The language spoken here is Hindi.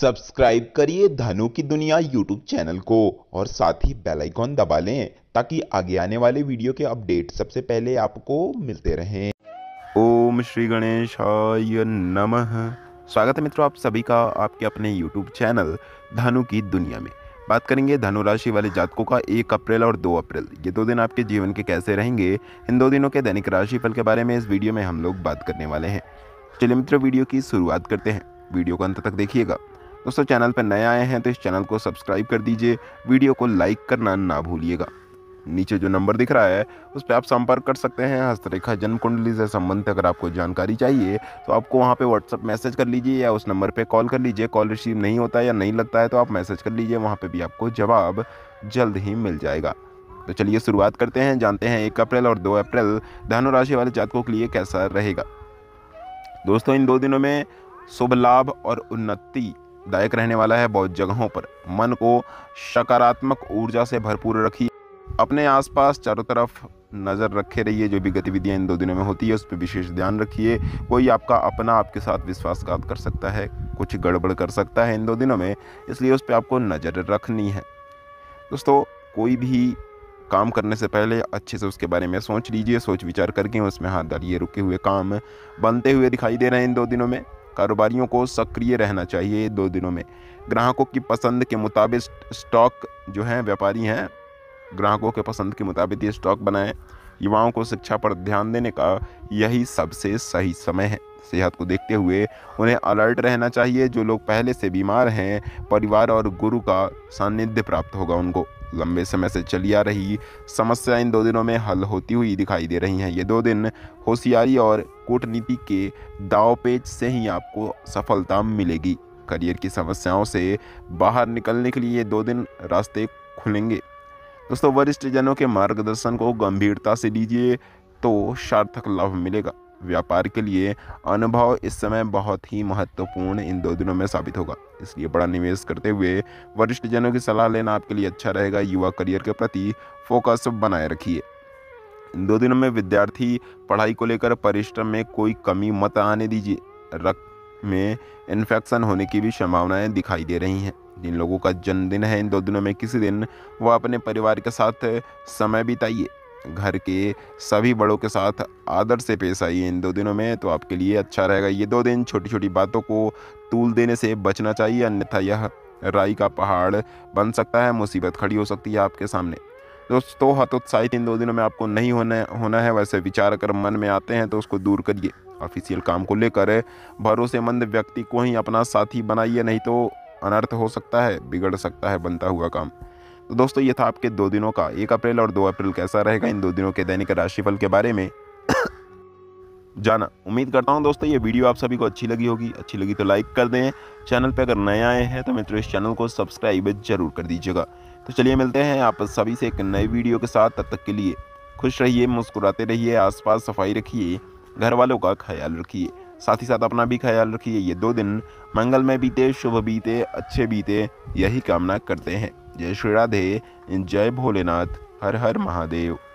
सब्सक्राइब करिए धनु की दुनिया यूट्यूब चैनल को और साथ ही बेल आइकॉन दबा लें ताकि आगे आने वाले वीडियो के अपडेट सबसे पहले आपको मिलते रहें ओम श्री गणेश नमः स्वागत है मित्रों आप सभी का आपके अपने यूट्यूब चैनल धनु की दुनिया में बात करेंगे धनु राशि वाले जातकों का एक अप्रैल और दो अप्रैल ये दो दिन आपके जीवन के कैसे रहेंगे इन दो दिनों के दैनिक फल के बारे में इस वीडियो में हम लोग बात करने वाले हैं चलिए मित्रों वीडियो की शुरुआत करते हैं वीडियो को अंत तक देखिएगा दोस्तों चैनल पर नए आए हैं तो इस चैनल को सब्सक्राइब कर दीजिए वीडियो को लाइक करना ना भूलिएगा नीचे जो नंबर दिख रहा है उस पर आप संपर्क कर सकते हैं हस्तरेखा जन्म कुंडली से संबंधित अगर आपको जानकारी चाहिए तो आपको वहाँ पे व्हाट्सअप मैसेज कर लीजिए या उस नंबर पे कॉल कर लीजिए कॉल रिसीव नहीं होता या नहीं लगता है तो आप मैसेज कर लीजिए वहाँ पे भी आपको जवाब जल्द ही मिल जाएगा तो चलिए शुरुआत करते हैं जानते हैं एक अप्रैल और दो अप्रैल धनुराशि वाले जातकों के लिए कैसा रहेगा दोस्तों इन दो दिनों में शुभ लाभ और उन्नति दायक रहने वाला है बहुत जगहों पर मन को सकारात्मक ऊर्जा से भरपूर रखिए अपने आसपास चारों तरफ नज़र रखे रहिए जो भी गतिविधियाँ इन दो दिनों में होती है उस पर विशेष ध्यान रखिए कोई आपका अपना आपके साथ विश्वासघात कर सकता है कुछ गड़बड़ कर सकता है इन दो दिनों में इसलिए उस पर आपको नज़र रखनी है दोस्तों कोई भी काम करने से पहले अच्छे से उसके बारे में सोच लीजिए सोच विचार करके उसमें हाथ डालिए रुके हुए काम बनते हुए दिखाई दे रहे हैं इन दो दिनों में कारोबारियों को सक्रिय रहना चाहिए दो दिनों में ग्राहकों की पसंद के मुताबिक स्टॉक जो है व्यापारी हैं ग्राहकों के पसंद के मुताबिक ये स्टॉक बनाएं युवाओं को शिक्षा पर ध्यान देने का यही सबसे सही समय है सेहत को देखते हुए उन्हें अलर्ट रहना चाहिए जो लोग पहले से बीमार हैं परिवार और गुरु का सानिध्य प्राप्त होगा उनको लंबे समय से चली आ रही समस्या इन दो दिनों में हल होती हुई दिखाई दे रही हैं ये दो दिन होशियारी और कूटनीति के दाव पेच से ही आपको सफलता मिलेगी करियर की समस्याओं से बाहर निकलने के लिए ये दो दिन रास्ते खुलेंगे दोस्तों वरिष्ठ जनों के मार्गदर्शन को गंभीरता से लीजिए तो सार्थक लाभ मिलेगा व्यापार के लिए अनुभव इस समय बहुत ही महत्वपूर्ण इन दो दिनों में साबित होगा इसलिए बड़ा निवेश करते हुए वरिष्ठ जनों की सलाह लेना आपके लिए अच्छा रहेगा युवा करियर के प्रति फोकस बनाए रखिए इन दो दिनों में विद्यार्थी पढ़ाई को लेकर परिश्रम में कोई कमी मत आने दीजिए रक्त में इन्फेक्शन होने की भी संभावनाएं दिखाई दे रही हैं जिन लोगों का जन्मदिन है इन दो दिनों में किसी दिन वह अपने परिवार के साथ समय बिताइए घर के सभी बड़ों के साथ आदर से पेश आइए इन दो दिनों में तो आपके लिए अच्छा रहेगा ये दो दिन छोटी छोटी बातों को तूल देने से बचना चाहिए अन्यथा यह राई का पहाड़ बन सकता है मुसीबत खड़ी हो सकती है आपके सामने दोस्तों हतोत्साहित इन दो दिनों में आपको नहीं होना होना है वैसे विचार अगर मन में आते हैं तो उसको दूर करिए ऑफिशियल काम को लेकर भरोसेमंद व्यक्ति को ही अपना साथी बनाइए नहीं तो अनर्थ हो सकता है बिगड़ सकता है बनता हुआ काम तो दोस्तों ये था आपके दो दिनों का एक अप्रैल और दो अप्रैल कैसा रहेगा इन दो दिनों के दैनिक राशिफल के बारे में जाना उम्मीद करता हूँ दोस्तों ये वीडियो आप सभी को अच्छी लगी होगी अच्छी लगी तो लाइक कर दें चैनल पर अगर नए आए हैं तो मित्रों इस चैनल को सब्सक्राइब जरूर कर दीजिएगा तो चलिए मिलते हैं आप सभी से एक नए वीडियो के साथ तब तक के लिए खुश रहिए मुस्कुराते रहिए आसपास सफाई रखिए घर वालों का ख्याल रखिए साथ ही साथ अपना भी ख्याल रखिए ये दो दिन मंगलमय बीते शुभ बीते अच्छे बीते यही कामना करते हैं जय श्री राधे जय भोलेनाथ हर हर महादेव